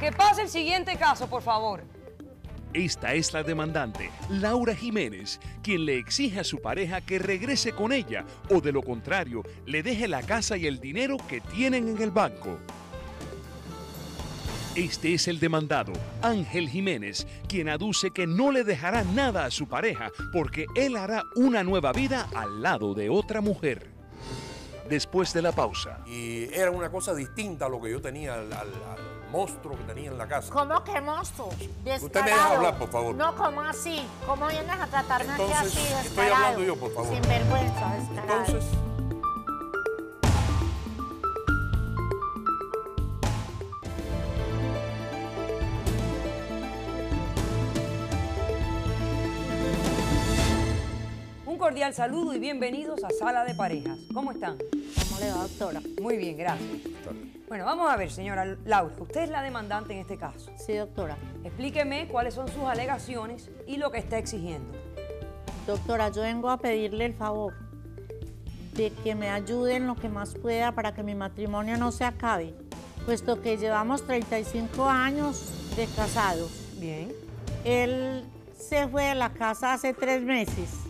Que pase el siguiente caso, por favor. Esta es la demandante, Laura Jiménez, quien le exige a su pareja que regrese con ella o de lo contrario, le deje la casa y el dinero que tienen en el banco. Este es el demandado, Ángel Jiménez, quien aduce que no le dejará nada a su pareja porque él hará una nueva vida al lado de otra mujer. Después de la pausa. Y era una cosa distinta a lo que yo tenía al, monstruo que tenía en la casa. ¿Cómo que monstruo? Usted me deja hablar, por favor. No, como así? ¿Cómo vienes a tratarme aquí así, descarado? estoy hablando yo, por favor. Sin vergüenza, descarado. Un cordial saludo y bienvenidos a Sala de Parejas. ¿Cómo están? ¿Cómo le va, doctora? Muy bien, gracias. Bueno, vamos a ver, señora Laura, usted es la demandante en este caso. Sí, doctora. Explíqueme cuáles son sus alegaciones y lo que está exigiendo. Doctora, yo vengo a pedirle el favor de que me ayuden lo que más pueda para que mi matrimonio no se acabe, puesto que llevamos 35 años de casados. Bien. Él se fue de la casa hace tres meses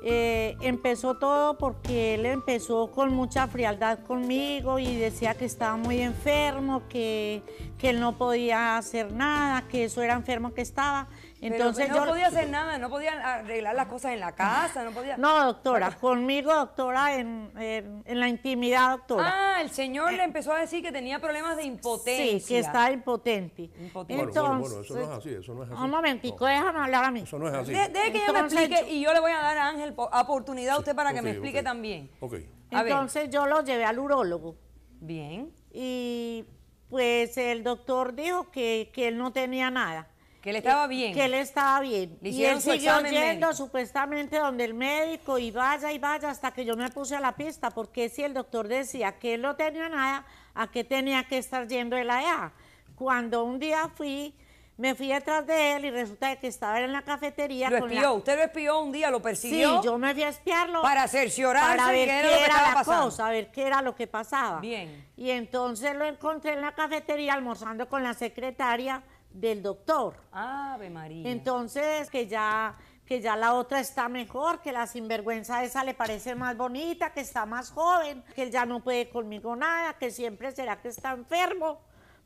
eh, empezó todo porque él empezó con mucha frialdad conmigo y decía que estaba muy enfermo, que, que él no podía hacer nada, que eso era enfermo que estaba. Entonces pues, no podía hacer nada, no podía arreglar las cosas en la casa, no podía. No, doctora, conmigo, doctora, en, la intimidad, doctora. Ah, el señor le eh, empezó a decir que tenía problemas de impotencia. Sí, que está impotente. impotente. Entonces, bueno, eso no es así, eso no es así. Un momentico, déjame hablar a mí. Eso no es así. deje que yo me explique y yo le voy a dar a Ángel oportunidad a usted para que me explique también. Ok. Entonces yo lo llevé al urólogo. Bien. Y pues el doctor dijo que, que él no tenía nada que le estaba eh, bien. Que le estaba bien. y él siguió yendo supuestamente donde el médico y vaya y vaya hasta que yo me puse a la pista, porque si el doctor decía que él no tenía nada, ¿a qué tenía que estar yendo él e allá? Cuando un día fui, me fui detrás de él y resulta que estaba en la cafetería. Lo espió, usted lo espió un día, lo persiguió. Sí, yo me fui a espiarlo. Para cerciorarse para ver qué era, la cosa, a ver qué era lo que pasaba. Bien. Y entonces lo encontré en la cafetería almorzando con la secretaria del doctor. Ave María. Entonces, que ya que ya la otra está mejor, que la sinvergüenza esa le parece más bonita, que está más joven, que él ya no puede conmigo nada, que siempre será que está enfermo,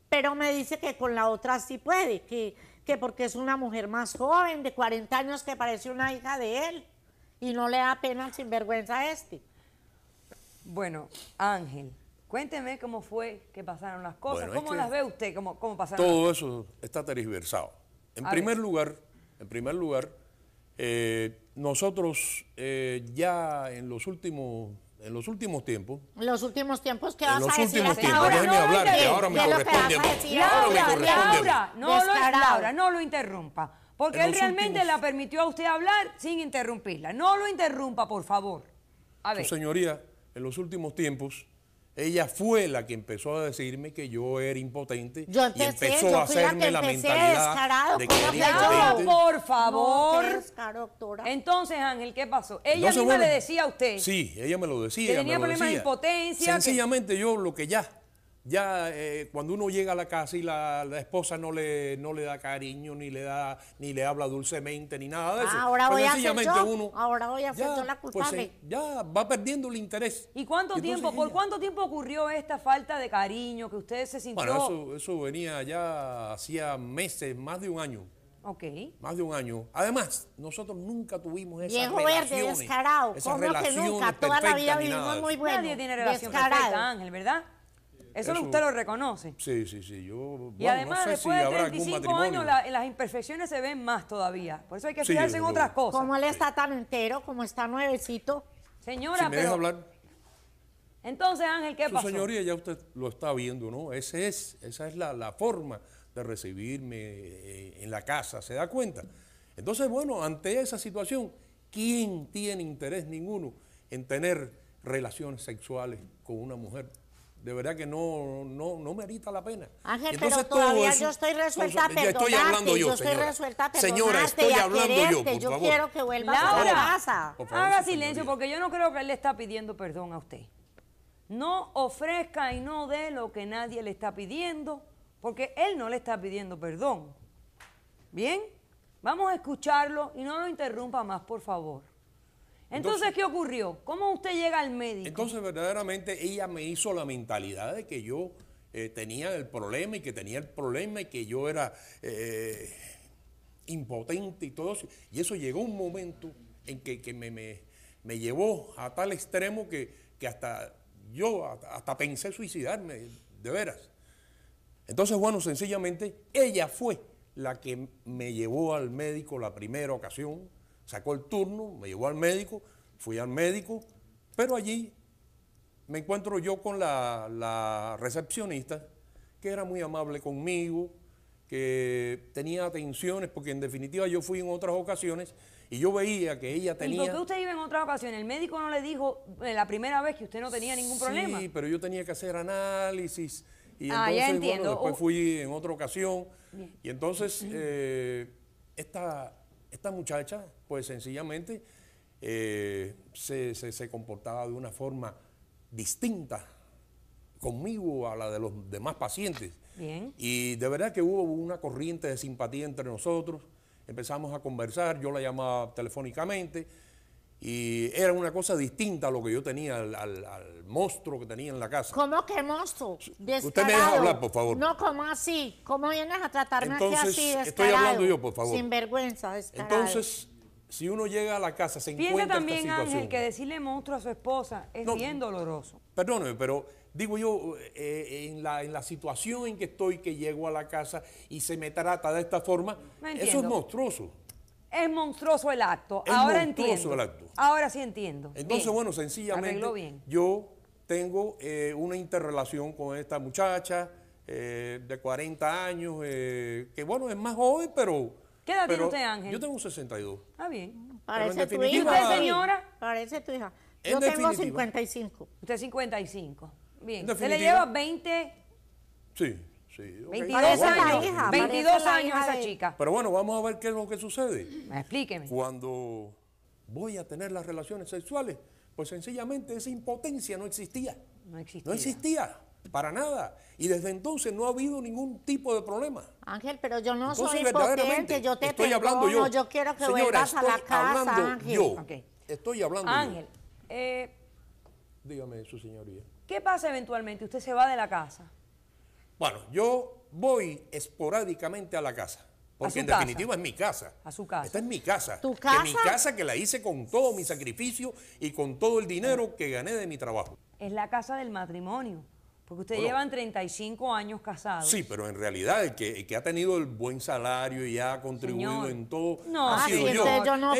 pero me dice que con la otra sí puede, que, que porque es una mujer más joven, de 40 años, que parece una hija de él, y no le da pena sinvergüenza a este. Bueno, Ángel, Cuénteme cómo fue que pasaron las cosas, cómo las ve usted, cómo, pasaron. Todo eso está tergiversado. En primer lugar, en primer lugar, eh, nosotros eh, ya en los últimos en los últimos tiempos. Los últimos tiempos a decir. últimos tiempos, ahora déjeme no hablar, que ahora me corresponde. Laura, no lo, Laura, no lo interrumpa. Porque él realmente la permitió a usted hablar sin interrumpirla. No lo interrumpa, por favor. Su señoría, en los últimos tiempos, ella fue la que empezó a decirme que yo era impotente y empezó a hacerme la, mentalidad descarado, de que era Por favor. Entonces, Ángel, ¿qué pasó? Ella misma le decía a usted. Sí, ella me lo decía. tenía problemas de impotencia. Sencillamente yo lo que ya ya eh, cuando uno llega a la casa y la, la, esposa no le, no le da cariño, ni le da, ni le habla dulcemente, ni nada de ah, eso. ahora voy a hacer yo. Uno, ahora voy a hacer ya, yo la pues, culpable. ya va perdiendo el interés. ¿Y cuánto tiempo, por cuánto tiempo ocurrió esta falta de cariño que ustedes se sintieron Bueno, eso, eso venía ya hacía meses, más de un año. Ok. Más de un año. Además, nosotros nunca tuvimos esa relación. relaciones. Viejo verde, descarado. que nunca? Toda la vida vivimos muy bueno. Nadie tiene relación perfecta, Ángel, ¿verdad? Eso, usted lo reconoce. Sí, sí, sí. Yo, y además, después de 35 años, eh, las imperfecciones se ven más todavía. Por eso hay que fijarse en otras cosas. Como él está tan entero, como está nuevecito. Señora, me pero... hablar. Entonces, Ángel, ¿qué Su señoría, ya usted lo está viendo, ¿no? Ese es, esa es la, la forma de recibirme eh, en la casa, ¿se da cuenta? Entonces, bueno, ante esa situación, ¿quién tiene interés ninguno en tener relaciones sexuales con una mujer de verdad que no, no, no merita la pena. Ángel, Entonces, pero todavía yo estoy resuelta a perdonarte, estoy hablando yo, yo estoy resuelta a señora, estoy hablando yo, por yo quiero que vuelva a la casa. Haga silencio porque yo no creo que él le está pidiendo perdón a usted. No ofrezca y no dé lo que nadie le está pidiendo, porque él no le está pidiendo perdón. ¿Bien? Vamos a escucharlo y no lo interrumpa más, por favor. Entonces, ¿qué ocurrió? ¿Cómo usted llega al médico? Entonces, verdaderamente, ella me hizo la mentalidad de que yo eh, tenía el problema y que tenía el problema y que yo era eh, impotente y todo eso. Y eso llegó un momento en que, me, llevó a tal extremo que, hasta yo hasta pensé suicidarme, de veras. Entonces, bueno, sencillamente, ella fue la que me llevó al médico la primera ocasión Sacó el turno, me llevó al médico, fui al médico, pero allí me encuentro yo con la, recepcionista, que era muy amable conmigo, que tenía atenciones, porque en definitiva yo fui en otras ocasiones y yo veía que ella tenía... ¿Y por qué usted iba en otras ocasiones? ¿El médico no le dijo eh, la primera vez que usted no tenía ningún problema? Sí, pero yo tenía que hacer análisis y ah, entonces, después oh. fui en otra ocasión y entonces eh, esta esta muchacha, pues sencillamente, eh, se, comportaba de una forma distinta conmigo a la de los demás pacientes. Y de verdad que hubo una corriente de simpatía entre nosotros. Empezamos a conversar, yo la llamaba telefónicamente y era una cosa distinta a lo que yo tenía, al, monstruo que tenía en la casa. ¿Cómo que monstruo? Usted me deja hablar, por favor. No, ¿cómo así? ¿Cómo vienes a tratarme así, descarado? estoy hablando yo, por favor. Sin vergüenza, descarado. Entonces, si uno llega a la casa, se encuentra también, esta situación. Ángel, que decirle monstruo a su esposa es bien doloroso. Perdóneme, pero digo yo, eh, en, la, en la situación en que estoy, que llego a la casa y se me trata de esta forma, eso es monstruoso. Es monstruoso el acto. Ahora entiendo. Ahora sí entiendo. Entonces, bueno, sencillamente yo tengo eh, una interrelación con esta muchacha eh, de 40 años, eh, que bueno, es más joven, pero... ¿Qué edad tiene usted, Ángel? Yo tengo 62. Ah, bien. Parece tu hija. ¿Usted, señora? Parece tu hija. Yo tengo 55. Usted 55. Bien. ¿Se le lleva 20? Sí. 22 años, esa chica. Pero bueno, vamos a ver qué es lo que sucede. Explíqueme. Cuando voy a tener las relaciones sexuales, pues sencillamente esa impotencia no existía. No existía. No existía. Para nada. Y desde entonces no ha habido ningún tipo de problema. Ángel, pero yo no soy impotente, yo te estoy hablando yo. yo quiero que vuelvas a la casa, Yo. Estoy hablando Ángel, eh, dígame su señoría. ¿Qué pasa eventualmente? Usted se va de la casa. Bueno, yo voy esporádicamente a la casa. Porque en definitiva es mi casa. A su casa. Esta es mi casa. ¿Tu casa? mi casa que la hice con todo mi sacrificio y con todo el dinero que gané de mi trabajo. Es la casa del matrimonio. Porque usted lleva llevan 35 años casados. Sí, pero en realidad el que, ha tenido el buen salario y ha contribuido en todo no, ha sido yo. no, no,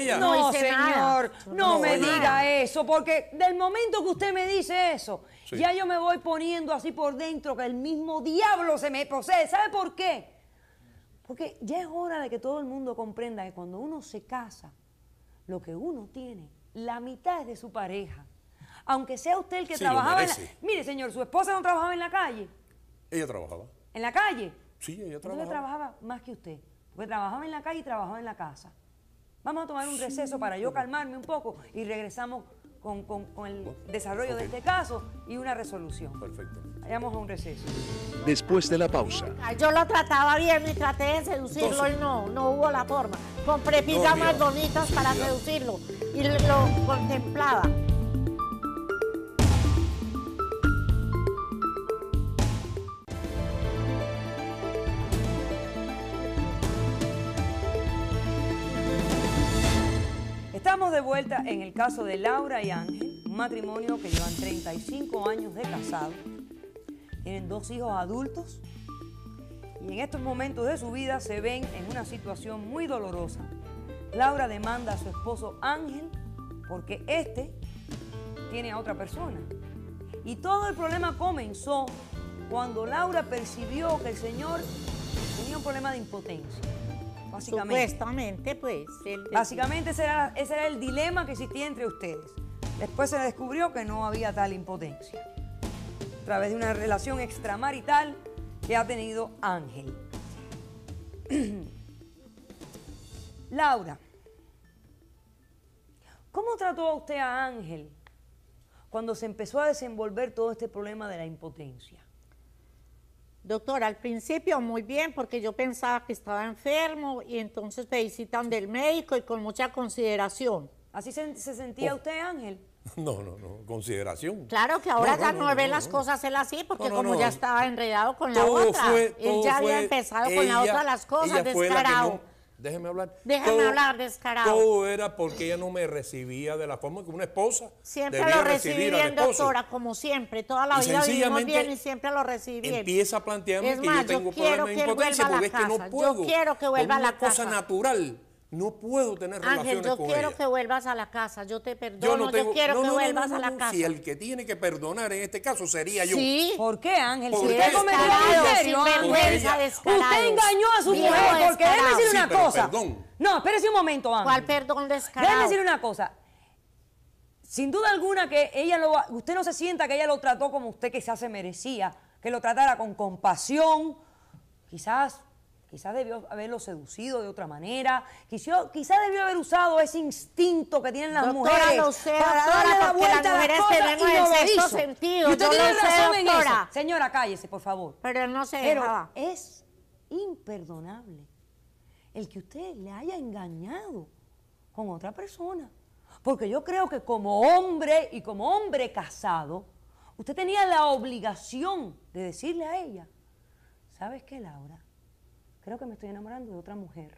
señor, no, me diga eso, porque del momento que usted me dice eso, ya yo me voy poniendo así por dentro que el mismo diablo se me posee. ¿Sabe por qué? Porque ya es hora de que todo el mundo comprenda que cuando uno se casa, lo que uno tiene, la mitad es de su pareja aunque sea usted el que trabajaba. En la... Mire, señor, su esposa no trabajaba en la calle. Ella trabajaba. ¿En la calle? Sí, ella trabajaba. Entonces trabajaba más que usted, porque trabajaba en la calle y trabajaba en la casa. Vamos a tomar un receso para yo calmarme un poco y regresamos con, el desarrollo de este caso y una resolución. Perfecto. Vayamos a un receso. Después de la pausa. Yo lo trataba bien y traté de seducirlo y no, no hubo la forma. Compré pizzas más bonitas para seducirlo y lo contemplaba. de vuelta en el caso de Laura y Ángel, un matrimonio que llevan 35 años de casado. Tienen dos hijos adultos y en estos momentos de su vida se ven en una situación muy dolorosa. Laura demanda a su esposo Ángel porque este tiene a otra persona. Y todo el problema comenzó cuando Laura percibió que el señor tenía un problema de impotencia Básicamente. pues. Básicamente ese ese era el dilema que existía entre ustedes. Después se descubrió que no había tal impotencia. A través de una relación extramarital que ha tenido Ángel. Laura, ¿cómo trató usted a Ángel cuando se empezó a desenvolver todo este problema de la impotencia? Doctor, al principio muy bien, porque yo pensaba que estaba enfermo y entonces me visitan del médico y con mucha consideración. ¿Así se, sentía oh. usted, Ángel? No, no, no, consideración. Claro que ahora ya no, ve las cosas él así, porque como ya estaba enredado con la otra, él ya había empezado con la otra las cosas, descarado déjeme hablar. Déjeme hablar, descarado. Todo era porque ella no me recibía de la forma que una esposa Siempre lo recibí bien, doctora, como siempre. Toda la vida vivimos bien y siempre lo recibí bien. Empieza a plantearme que yo tengo problemas de impotencia porque es que no puedo. Yo quiero que vuelva a la cosa natural no puedo tener Ángel, relaciones con ella. Ángel, yo quiero que vuelvas a la casa, yo te perdono, yo, no quiero que vuelvas a la casa. Si el que tiene que perdonar en este caso sería yo. ¿Por qué, Ángel? ¿Por si usted cometió adulterio, usted engañó a su mujer, porque déjeme decir sí, una cosa. Perdón. No, espérese un momento, Ángel. ¿Cuál perdón descarado? Déjeme decir una cosa. Sin duda alguna que ella lo, usted no se sienta que ella lo trató como usted quizás se merecía, que lo tratara con compasión, quizás Quizás debió haberlo seducido de otra manera. Quizás quizá debió haber usado ese instinto que tienen las mujeres para darle la vuelta a las cosas usted en eso. Señora, cállese, por favor. Pero no sé. es imperdonable el que usted le haya engañado con otra persona. Porque yo creo que como hombre y como hombre casado, usted tenía la obligación de decirle a ella, ¿sabes qué, Laura? creo que me estoy enamorando de otra mujer.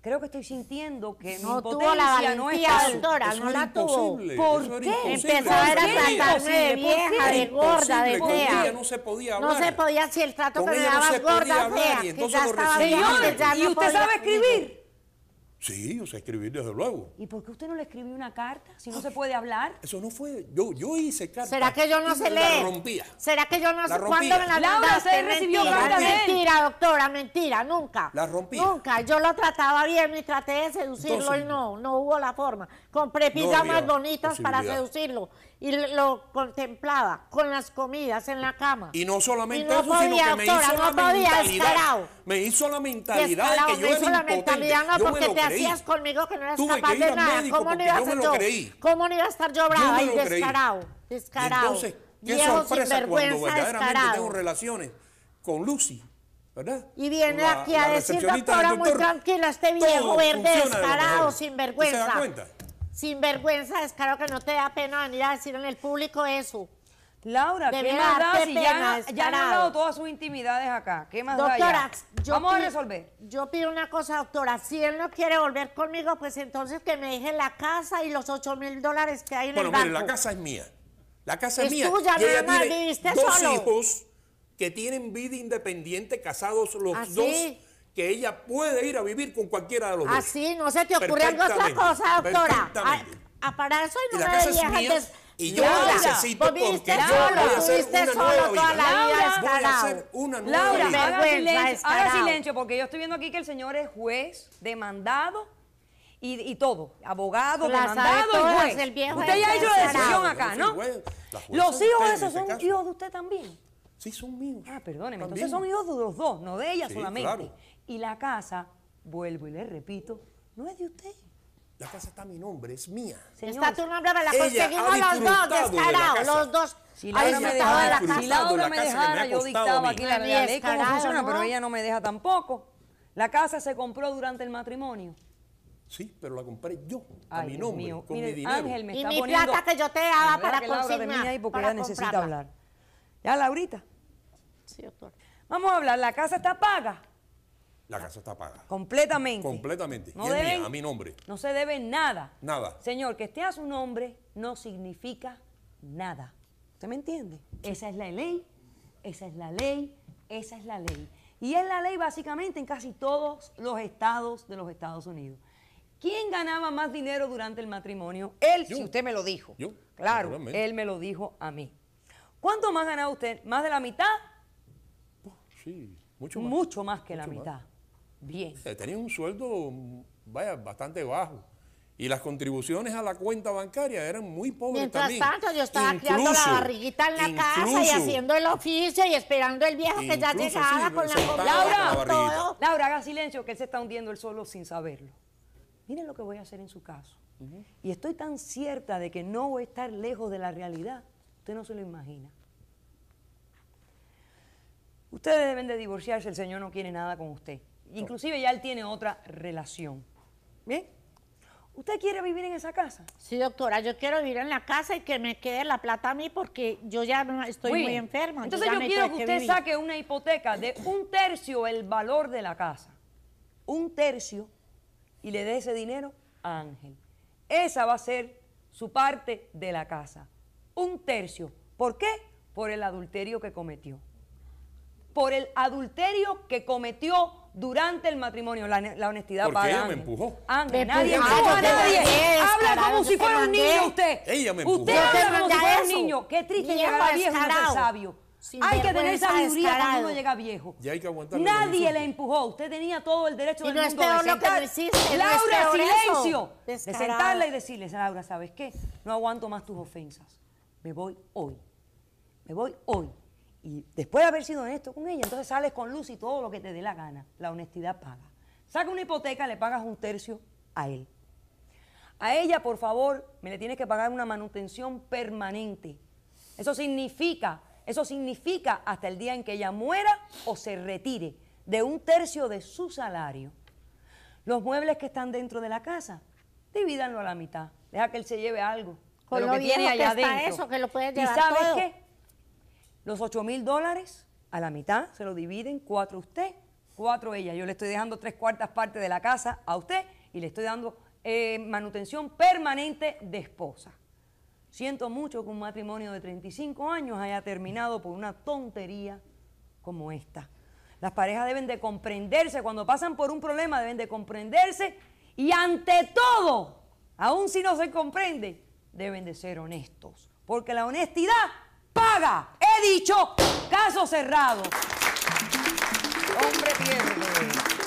Creo que estoy sintiendo que no mi tuvo no es doctora, no la tuvo. ¿Por qué? Empezó a ver a tratarme de vieja, de gorda, de fea. No se podía hablar. No se podía, si el trato que me daba gorda, fea, entonces ya estaba señor, y usted sabe escribir. Sí, o sea, escribir desde luego. ¿Y por qué usted no le escribió una carta si no se puede hablar? Eso no fue. Yo, yo hice carta. ¿Será que yo no sé leer? La rompía. ¿Será que yo no sé cuándo me la Laura, recibió mentira, doctora, mentira, nunca. La rompí. Nunca. Yo lo trataba bien y traté de seducirlo y no, no hubo la forma. Compré pizzas más bonitas para seducirlo y lo contemplaba con las comidas en la cama. Y no solamente eso, sino que me hizo la mentalidad. Me hizo la mentalidad que yo no, porque te hacías conmigo que no eras capaz de nada. ¿Cómo no ibas a ¿Cómo iba a estar yo bravo y descarado, descarado. Entonces, qué Viejo sorpresa cuando verdaderamente tengo relaciones con Lucy. ¿verdad? Y viene aquí a decir, doctora, doctor, muy tranquila, este viejo verde descarado, sin vergüenza sin vergüenza, claro que no te da pena venir a decir en el público eso. Laura, ¿qué más da si ya, ya han hablado todas sus intimidades acá? ¿Qué más doctora, da ya? Vamos a resolver. Yo pido una cosa, doctora. Si él no quiere volver conmigo, pues entonces que me deje la casa y los 8 mil dólares que hay en el banco. Bueno, la casa es mía. La casa es, es mía. Tuya, y nada dos hijos que tienen vida independiente, casados los ¿Ah, dos que ella puede ir a vivir con cualquiera de los dos. Así, no se te ocurre algo otra cosa, doctora. A, a para eso no Y yo necesito porque yo voy nueva La Laura, vida. Haga silencio, porque yo estoy viendo aquí que el señor es juez, demandado y, todo. Abogado, demandado y juez. usted ya ha hecho la decisión acá, ¿no? los hijos de esos este son hijos de usted también. Sí, son míos. Ah, perdóneme. Entonces son hijos de los dos, no de ella solamente. Y la casa, vuelvo y le repito, no es de usted. La casa está a mi nombre, es mía. Señor, está tu nombre, me la conseguimos los dos, descarados, los dos. Si Laura me dejara, si yo dictaba aquí la, la ley cómo funciona, pero ella no me deja tampoco. La casa se compró durante el matrimonio. Sí, pero la compré yo, a mi nombre, con mi dinero. y mi plata que yo te daba para consignar. ahí porque ella necesita hablar. ¿Ya, Laurita? Sí, doctor. Vamos a hablar, la casa está paga. La casa está pagada. Completamente. Completamente. a mi nombre. No se debe nada. Nada. Señor, que esté a su nombre no significa nada. ¿Usted me entiende? Esa es la ley, esa es la ley, esa es la ley. Y es la ley básicamente en casi todos los estados de los Estados Unidos. ¿Quién ganaba más dinero durante el matrimonio? Él, si usted me lo dijo. Yo. Claro, él me lo dijo a mí. ¿Cuánto más ganaba usted? ¿Más de la mitad? Sí, mucho más. Mucho más que la mitad. Bien. Eh, tenía un sueldo, vaya, bastante bajo. Y las contribuciones a la cuenta bancaria eran muy pobres Mientras tanto, yo estaba criando la barriguita en la casa y haciendo el oficio y esperando el viejo que ya llegara con la comida. Laura, Laura, haga silencio que él se está hundiendo el solo sin saberlo. Miren lo que voy a hacer en su caso. Y estoy tan cierta de que no voy a estar lejos de la realidad. Usted no se lo imagina. Ustedes deben de divorciarse, el señor no quiere nada con usted. Inclusive ya él tiene otra relación. ¿Bien? ¿Usted quiere vivir en esa casa? Sí, doctora, yo quiero vivir en la casa y que me quede la plata a mí porque yo ya estoy muy, enferma. Entonces yo, quiero que usted saque una hipoteca de un tercio el valor de la casa. Un tercio y le dé ese dinero a Ángel. Esa va a ser su parte de la casa. Un tercio. ¿Por qué? Por el adulterio que cometió. Por el adulterio que cometió durante el matrimonio. La, honestidad para ella me empujó. Ángel, nadie empujó Habla como si fuera un niño usted. Ella me empujó. Usted habla como si fuera un niño. Qué triste llegar a viejo ser sabio. hay que tener sabiduría descarado. cuando uno llega viejo. Y hay que aguantar. Nadie le empujó. Usted tenía todo el derecho no mundo de Laura, silencio. De sentarla y decirle, Laura, ¿sabes qué? No aguanto más tus ofensas. Me voy hoy. Me voy hoy y después de haber sido honesto con ella, entonces sales con luz y todo lo que te dé la gana. La honestidad paga. Saca una hipoteca, le pagas un tercio a él. A ella, por favor, me le tienes que pagar una manutención permanente. Eso significa, eso significa hasta el día en que ella muera o se retire de un tercio de su salario. Los muebles que están dentro de la casa, divídanlo a la mitad. Deja que él se lleve algo. Con lo, que tiene allá que adentro. que ¿Y sabes qué? Los 8 mil dólares a la mitad se lo dividen cuatro usted, cuatro ella. Yo le estoy dejando tres cuartas partes de la casa a usted y le estoy dando eh, manutención permanente de esposa. Siento mucho que un matrimonio de 35 años haya terminado por una tontería como esta. Las parejas deben de comprenderse, cuando pasan por un problema deben de comprenderse y ante todo, aun si no se comprende, deben de ser honestos, porque la honestidad paga. He dicho, caso cerrado. Hombre tierno.